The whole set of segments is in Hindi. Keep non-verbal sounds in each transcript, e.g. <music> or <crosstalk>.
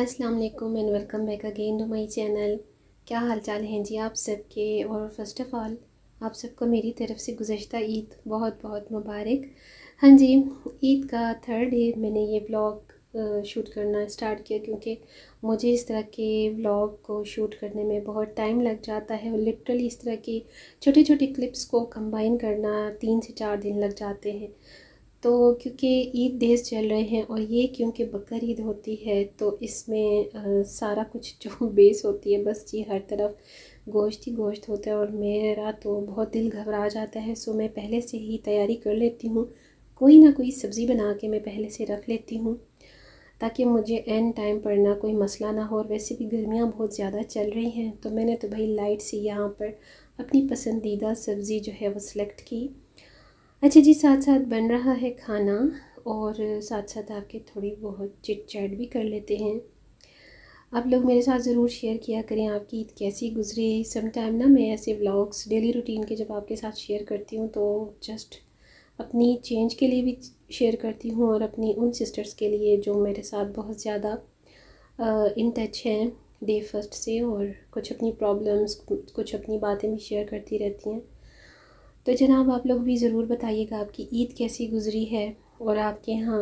अस्सलाम वालेकुम and welcome back again to my channel क्या हालचाल हैं जी आप सबके और फर्स्ट ऑफ़ ऑल आप सबको मेरी तरफ़ से गुज्त ईद बहुत बहुत मुबारक हाँ जी ईद का थर्ड डे मैंने ये ब्लॉग शूट करना स्टार्ट किया क्योंकि मुझे इस तरह के ब्लॉग को शूट करने में बहुत टाइम लग जाता है और लिटरली इस तरह की छोटे छोटे क्लिप्स को कंबाइन करना तीन से चार दिन लग जाते हैं तो क्योंकि ईद डेज चल रहे हैं और ये क्योंकि बकर ईद होती है तो इसमें आ, सारा कुछ जो <laughs> बेस होती है बस जी हर तरफ गोश्त ही गोश्त होता है और मेरा तो बहुत दिल घबरा जाता है सो मैं पहले से ही तैयारी कर लेती हूँ कोई ना कोई सब्ज़ी बना के मैं पहले से रख लेती हूँ ताकि मुझे एंड टाइम पर ना कोई मसला ना हो और वैसे भी गर्मियाँ बहुत ज़्यादा चल रही हैं तो मैंने तो भाई लाइट से यहाँ पर अपनी पसंदीदा सब्ज़ी जो है वो सिलेक्ट की अच्छा जी साथ साथ बन रहा है खाना और साथ साथ आपके थोड़ी बहुत चिट चैट भी कर लेते हैं आप लोग मेरे साथ ज़रूर शेयर किया करें आपकी ईद कैसी गुजरी समटाइम ना मैं ऐसे व्लॉग्स डेली रूटीन के जब आपके साथ शेयर करती हूँ तो जस्ट अपनी चेंज के लिए भी शेयर करती हूँ और अपनी उन सिस्टर्स के लिए जो मेरे साथ बहुत ज़्यादा इन टच हैं डे फर्स्ट से और कुछ अपनी प्रॉब्लम्स कुछ अपनी बातें भी शेयर करती रहती हैं तो जनाब आप लोग भी ज़रूर बताइएगा आपकी ईद कैसी गुजरी है और आपके यहाँ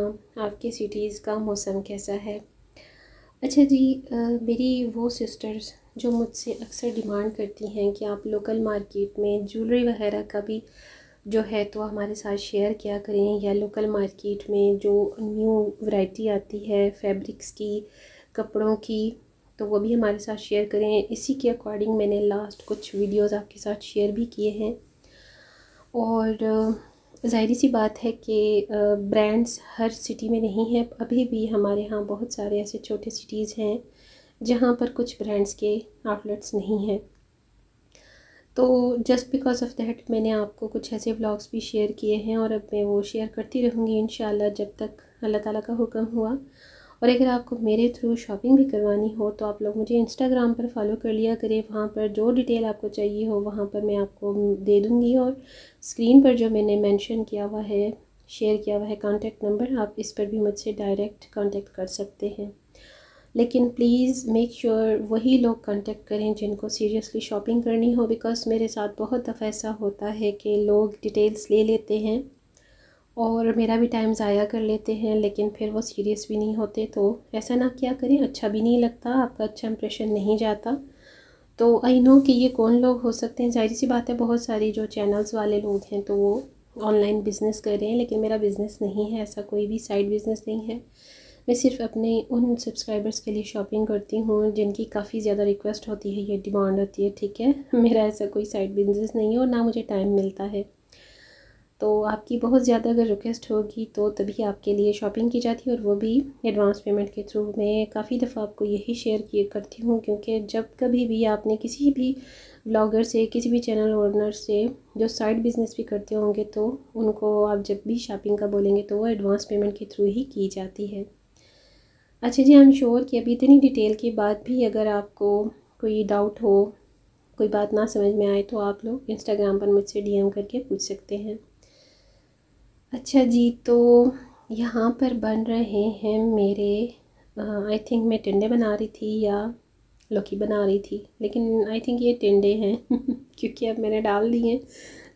आपके सिटीज़ का मौसम कैसा है अच्छा जी आ, मेरी वो सिस्टर्स जो मुझसे अक्सर डिमांड करती हैं कि आप लोकल मार्केट में ज्वेलरी वगैरह का भी जो है तो हमारे साथ शेयर किया करें या लोकल मार्केट में जो न्यू वैरायटी आती है फैब्रिक्स की कपड़ों की तो वो भी हमारे साथ शेयर करें इसी के अकॉर्डिंग मैंने लास्ट कुछ वीडियोस आपके साथ शेयर भी किए हैं और ज़ाहिर सी बात है कि ब्रांड्स हर सिटी में नहीं हैं अभी भी हमारे यहाँ बहुत सारे ऐसे छोटे सिटीज़ हैं जहाँ पर कुछ ब्रांड्स के आउटलेट्स नहीं हैं तो जस्ट बिकॉज ऑफ दैट मैंने आपको कुछ ऐसे व्लॉग्स भी शेयर किए हैं और अब मैं वो शेयर करती रहूँगी इन जब तक अल्लाह ताला का हुक्म हुआ और अगर आपको मेरे थ्रू शॉपिंग भी करवानी हो तो आप लोग मुझे इंस्टाग्राम पर फॉलो कर लिया करें वहाँ पर जो डिटेल आपको चाहिए हो वहाँ पर मैं आपको दे दूँगी और स्क्रीन पर जो मैंने मेंशन किया हुआ है शेयर किया हुआ है कांटेक्ट नंबर आप इस पर भी मुझसे डायरेक्ट कांटेक्ट कर सकते हैं लेकिन प्लीज़ मेक श्योर वही लोग कांटेक्ट करें जिनको सीरियसली शॉपिंग करनी हो बिकॉज़ मेरे साथ बहुत दफ़ा ऐसा होता है कि लोग डिटेल्स ले लेते हैं और मेरा भी टाइम ज़ाया कर लेते हैं लेकिन फिर वो सीरियस भी नहीं होते तो ऐसा ना क्या करें अच्छा भी नहीं लगता आपका अच्छा इंप्रेशन नहीं जाता तो आई नो कि ये कौन लोग हो सकते हैं जाहिर सी बात है बहुत सारी जो चैनल्स वाले लोग हैं तो वो ऑनलाइन बिज़नेस कर रहे हैं लेकिन मेरा बिज़नेस नहीं है ऐसा कोई भी साइड बिज़नेस नहीं है मैं सिर्फ अपने उन सब्सक्राइबर्स के लिए शॉपिंग करती हूँ जिनकी काफ़ी ज़्यादा रिक्वेस्ट होती है या डिमांड होती है ठीक है <laughs> मेरा ऐसा कोई साइड बिज़नेस नहीं है और ना मुझे टाइम मिलता है तो आपकी बहुत ज़्यादा अगर रिक्वेस्ट होगी तो तभी आपके लिए शॉपिंग की जाती है और वो भी एडवांस पेमेंट के थ्रू मैं काफ़ी दफ़ा आपको यही शेयर किए करती हूँ क्योंकि जब कभी भी आपने किसी भी ब्लॉगर से किसी भी चैनल ओनर से जो साइड बिज़नेस भी करते होंगे तो उनको आप जब भी शॉपिंग का बोलेंगे तो वो एडवांस पेमेंट के थ्रू ही की जाती है अच्छा जी आई एम श्योर कि अभी इतनी डिटेल के बाद भी अगर आपको कोई डाउट हो कोई बात ना समझ में आए तो आप लोग इंस्टाग्राम पर मुझसे डीएम करके पूछ सकते हैं अच्छा जी तो यहाँ पर बन रहे हैं मेरे आई थिंक मैं टिंडे बना रही थी या लौकी बना रही थी लेकिन आई थिंक ये टिंडे हैं <laughs> क्योंकि अब मैंने डाल दिए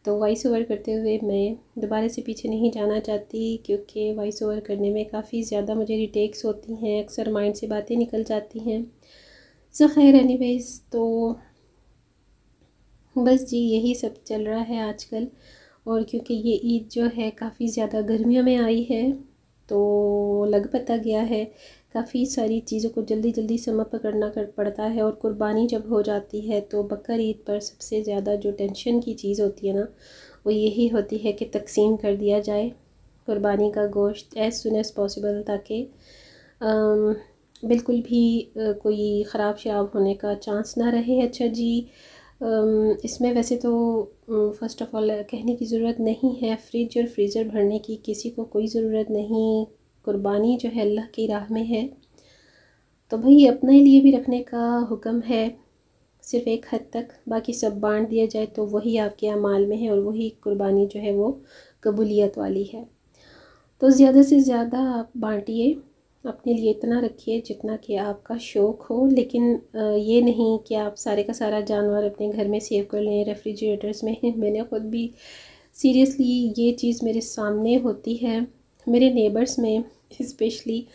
तो वॉइस ओवर करते हुए मैं दोबारा से पीछे नहीं जाना चाहती क्योंकि वॉइस ओवर करने में काफ़ी ज़्यादा मुझे रिटेक्स होती हैं अक्सर माइंड से बातें निकल जाती हैं सो खैर एनीवेज तो बस जी यही सब चल रहा है आजकल और क्योंकि ये ईद जो है काफ़ी ज़्यादा गर्मियों में आई है तो लग पता गया है काफ़ी सारी चीज़ों को जल्दी जल्दी समय पर करना कर पड़ता है और कुर्बानी जब हो जाती है तो बकर ईद पर सबसे ज़्यादा जो टेंशन की चीज़ होती है ना वो यही होती है कि तकसीम कर दिया जाए कुर्बानी का गोश्त एज सुन एज़ पॉसिबल ताकि बिल्कुल भी कोई ख़राब शराब होने का चांस ना रहे अच्छा जी इसमें वैसे तो फ़र्स्ट ऑफ़ ऑल कहने की ज़रूरत नहीं है फ्रिज और फ्रीज़र भरने की किसी को कोई ज़रूरत नहीं कुर्बानी जो है अल्लाह की राह में है तो भाई अपने लिए भी रखने का हुक्म है सिर्फ़ एक हद तक बाकी सब बांट दिया जाए तो वही आपके अमाल में है और वही कुर्बानी जो है वो कबूलियत वाली है तो ज़्यादा से ज़्यादा आप बांटिए अपने लिए इतना रखिए जितना कि आपका शौक़ हो लेकिन ये नहीं कि आप सारे का सारा जानवर अपने घर में सेव कर लें रेफ्रिजरेटर्स में <laughs> मैंने ख़ुद भी सीरियसली ये चीज़ मेरे सामने होती है मेरे नेबर्स में especially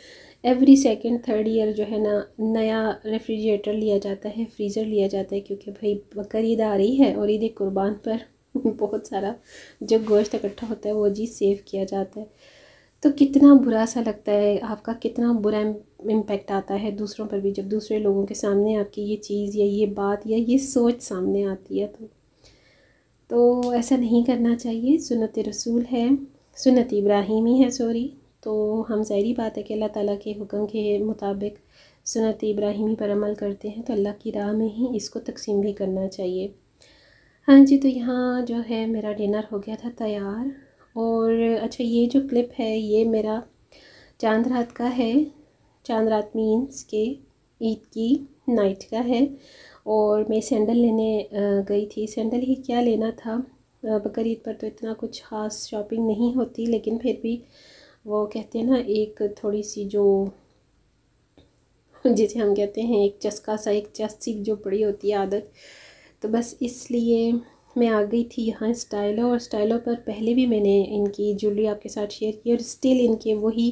every second third year जो है ना नया रेफ्रिजरेटर लिया जाता है फ्रीज़र लिया जाता है क्योंकि भाई बकर ईद आ रही है और ईद कुर्बान पर <laughs> बहुत सारा जो गोश्त इकट्ठा होता है वो जी सेव किया जाता है तो कितना बुरा सा लगता है आपका कितना बुरा इम्पेक्ट आता है दूसरों पर भी जब दूसरे लोगों के सामने आपकी ये चीज़ या ये बात या ये सोच सामने आती है तो तो ऐसा नहीं करना चाहिए सुनत रसूल है सुनत इब्राहिमी है सॉरी तो हम ज़ाहरी बात है कि अल्लाह ताला के हुक्म के मुताबिक सुनत इब्राहिमी पर अमल करते हैं तो अल्लाह की राह में ही इसको तकसीम भी करना चाहिए हाँ जी तो यहाँ जो है मेरा डिनर हो गया था तैयार और अच्छा ये जो क्लिप है ये मेरा चांद रात का है चांद रात मीन्स के ईद की नाइट का है और मैं सैंडल लेने गई थी सैंडल ही क्या लेना था बकर ईद पर तो इतना कुछ ख़ास शॉपिंग नहीं होती लेकिन फिर भी वो कहते हैं ना एक थोड़ी सी जो जिसे हम कहते हैं एक चस्का सा एक चस्सी जो पड़ी होती है आदत तो बस इसलिए मैं आ गई थी यहाँ स्टाइलो और स्टाइलो पर पहले भी मैंने इनकी ज्वेलरी आपके साथ शेयर की और स्टिल इनके वही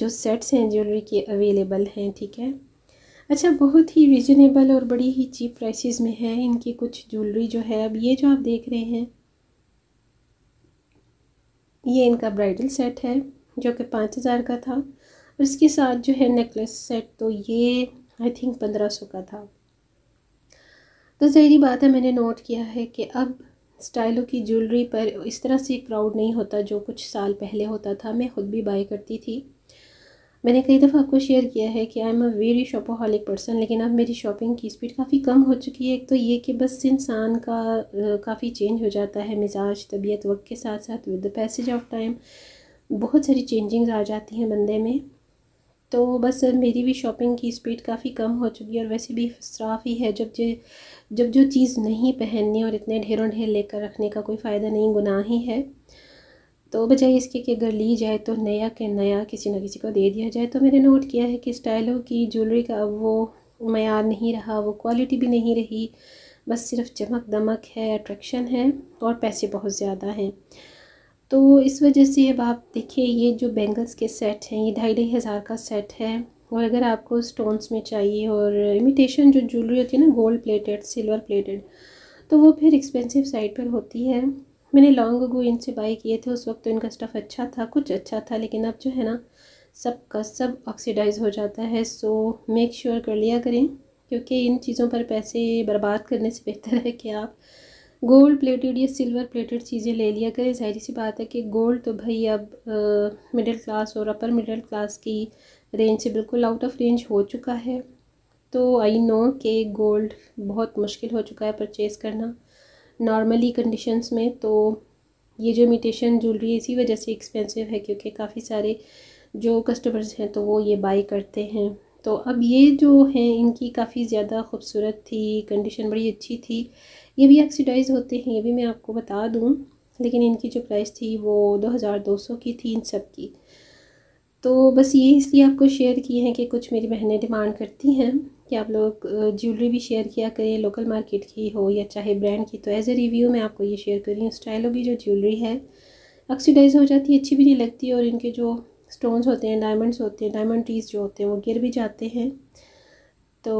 जो सेट्स हैं ज्वेलरी के अवेलेबल हैं ठीक है अच्छा बहुत ही रिजनेबल और बड़ी ही चीप प्राइसेस में है इनकी कुछ ज्वेलरी जो है अब ये जो आप देख रहे हैं ये इनका ब्राइडल सेट है जो कि पाँच हज़ार का था और इसके साथ जो है नेकलेस सेट तो ये आई थिंक पंद्रह सौ का था तो जहरी बात है मैंने नोट किया है कि अब स्टाइलों की ज्वेलरी पर इस तरह से क्राउड नहीं होता जो कुछ साल पहले होता था मैं ख़ुद भी बाई करती थी मैंने कई दफ़ा आपको शेयर किया है कि I am a very shopaholic person लेकिन अब मेरी शॉपिंग की स्पीड काफ़ी कम हो चुकी है एक तो ये कि बस इंसान का काफ़ी चेंज हो जाता है मिजाज तबीयत वक्त के साथ साथ with the passage of time बहुत सारी चेंजिंग्स आ जाती हैं बंदे में तो बस मेरी भी शॉपिंग की स्पीड काफ़ी कम हो चुकी है और वैसे भी इसराफ ही है जब जो जब जो चीज़ नहीं पहननी और इतने ढेरों ढेर लेकर रखने का कोई फ़ायदा नहीं गुनाह ही है तो बजाय इसके कि अगर ली जाए तो नया के नया किसी न किसी को दे दिया जाए तो मैंने नोट किया है कि स्टाइलों की ज्वेलरी का वो मैार नहीं रहा वो क्वालिटी भी नहीं रही बस सिर्फ चमक दमक है अट्रैक्शन है और पैसे बहुत ज़्यादा हैं तो इस वजह से अब आप देखिए ये जो बैंगल्स के सेट हैं ये ढाई ढाई हज़ार का सेट है और अगर आपको स्टोन्स में चाहिए और इमिटेशन जो ज्वेलरी होती है ना गोल्ड प्लेटेड सिल्वर प्लेटेड तो वो फिर एक्सपेंसिव साइड पर होती है मैंने लॉन्ग अगो इनसे बाई किए थे उस वक्त तो इनका स्टफ़ अच्छा था कुछ अच्छा था लेकिन अब जो है ना सब का सब ऑक्सीडाइज हो जाता है सो मेक श्योर कर लिया करें क्योंकि इन चीज़ों पर पैसे बर्बाद करने से बेहतर है कि आप गोल्ड प्लेटेड या सिल्वर प्लेटेड चीज़ें ले लिया करें जाहिर सी बात है कि गोल्ड तो भाई अब मिडिल क्लास और अपर मिडिल क्लास की रेंज से बिल्कुल आउट ऑफ रेंज हो चुका है तो आई नो कि गोल्ड बहुत मुश्किल हो चुका है परचेज़ करना नॉर्मली कंडीशंस में तो ये जो इमिटेशन ज्वेलरी इसी वजह से एक्सपेंसिव है क्योंकि काफ़ी सारे जो कस्टमर्स हैं तो वो ये बाई करते हैं तो अब ये जो हैं इनकी काफ़ी ज़्यादा खूबसूरत थी कंडीशन बड़ी अच्छी थी ये भी ऑक्सीडाइज होते हैं ये भी मैं आपको बता दूँ लेकिन इनकी जो प्राइस थी वो दो हज़ार दो सौ की थी इन सब की तो बस ये इसलिए आपको शेयर किए हैं कि कुछ मेरी बहनें डिमांड करती हैं कि आप लोग ज्वेलरी भी शेयर किया करें लोकल मार्केट की हो या चाहे ब्रांड की तो एज़ ए रिव्यू मैं आपको ये शेयर कर रही हूँ स्टाइलो की जो ज्वेलरी है ऑक्सीडाइज हो जाती है अच्छी भी नहीं लगती और इनके जो स्टोन्स होते हैं डायमंड्स होते हैं डायमंड ट्रीज जो होते हैं वो गिर भी जाते हैं तो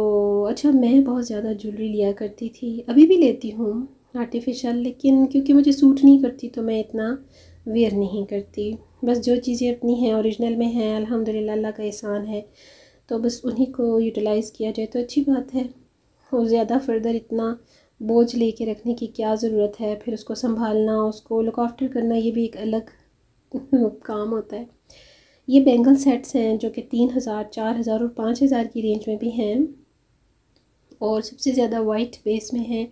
अच्छा मैं बहुत ज़्यादा ज्वेलरी लिया करती थी अभी भी लेती हूँ आर्टिफिशियल लेकिन क्योंकि मुझे सूट नहीं करती तो मैं इतना वेयर नहीं करती बस जो चीज़ें अपनी हैं ओरिजिनल में हैं अल्हम्दुलिल्लाह अल्लाह का एहसान है तो बस उन्हीं को यूटिलाइज़ किया जाए तो अच्छी बात है और ज़्यादा फर्दर इतना बोझ लेके रखने की क्या ज़रूरत है फिर उसको संभालना उसको लुक आफ्टर करना ये भी एक अलग <laughs> काम होता है ये बेंगल सेट्स हैं जो कि तीन हज़ार चार हज़ार और पाँच हज़ार की रेंज में भी हैं और सबसे ज़्यादा वाइट बेस में हैं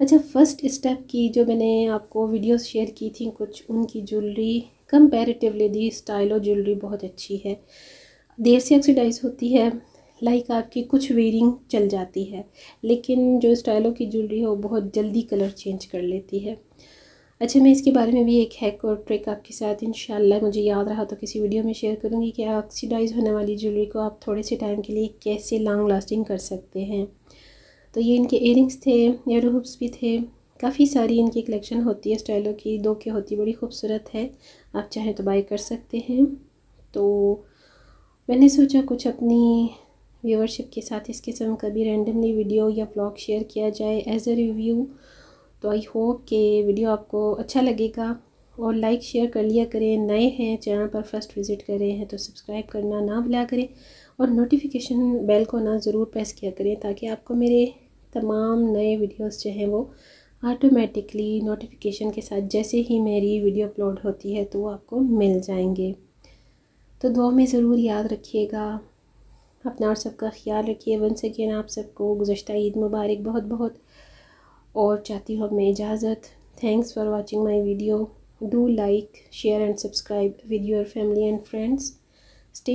अच्छा फर्स्ट स्टेप की जो मैंने आपको वीडियोस शेयर की थी कुछ उनकी ज्वेलरी कंपेरेटिवली दी स्टाइल और ज्वेलरी बहुत अच्छी है देर से ऑक्सीडाइज होती है लाइक आपकी कुछ वेयरिंग चल जाती है लेकिन जो स्टाइलों की ज्वेलरी है वो बहुत जल्दी कलर चेंज कर लेती है अच्छा मैं इसके बारे में भी एक हैक और ट्रिक आपके साथ इन मुझे याद रहा तो किसी वीडियो में शेयर करूँगी कि ऑक्सीडाइज होने वाली ज्वेलरी को आप थोड़े से टाइम के लिए कैसे लॉन्ग लास्टिंग कर सकते हैं तो ये इनके इयरिंग्स थे एयर हुप्स भी थे काफ़ी सारी इनकी कलेक्शन होती है स्टाइलों की दो के होती बड़ी खूबसूरत है आप चाहें तो बाई कर सकते हैं तो मैंने सोचा कुछ अपनी व्यूवरशिप के साथ इस किस्म का भी रैंडमली वीडियो या ब्लॉग शेयर किया जाए एज ए रिव्यू तो आई होप कि वीडियो आपको अच्छा लगेगा और लाइक शेयर कर लिया करें नए हैं चैनल पर फर्स्ट विज़िट करें हैं तो सब्सक्राइब करना ना भुला करें और नोटिफिकेशन बेल को ना ज़रूर प्रेस किया करें ताकि आपको मेरे तमाम नए वीडियोस जो हैं वो ऑटोमेटिकली नोटिफिकेशन के साथ जैसे ही मेरी वीडियो अपलोड होती है तो वो आपको मिल जाएंगे तो दुआ में ज़रूर याद रखिएगा अपना और सबका ख्याल रखिए वन सेकेंड आप सबको गुज्त ईद मुबारक बहुत बहुत और चाहती हूँ मैं इजाज़त thanks for watching my video do like share and subscribe with your family and friends stay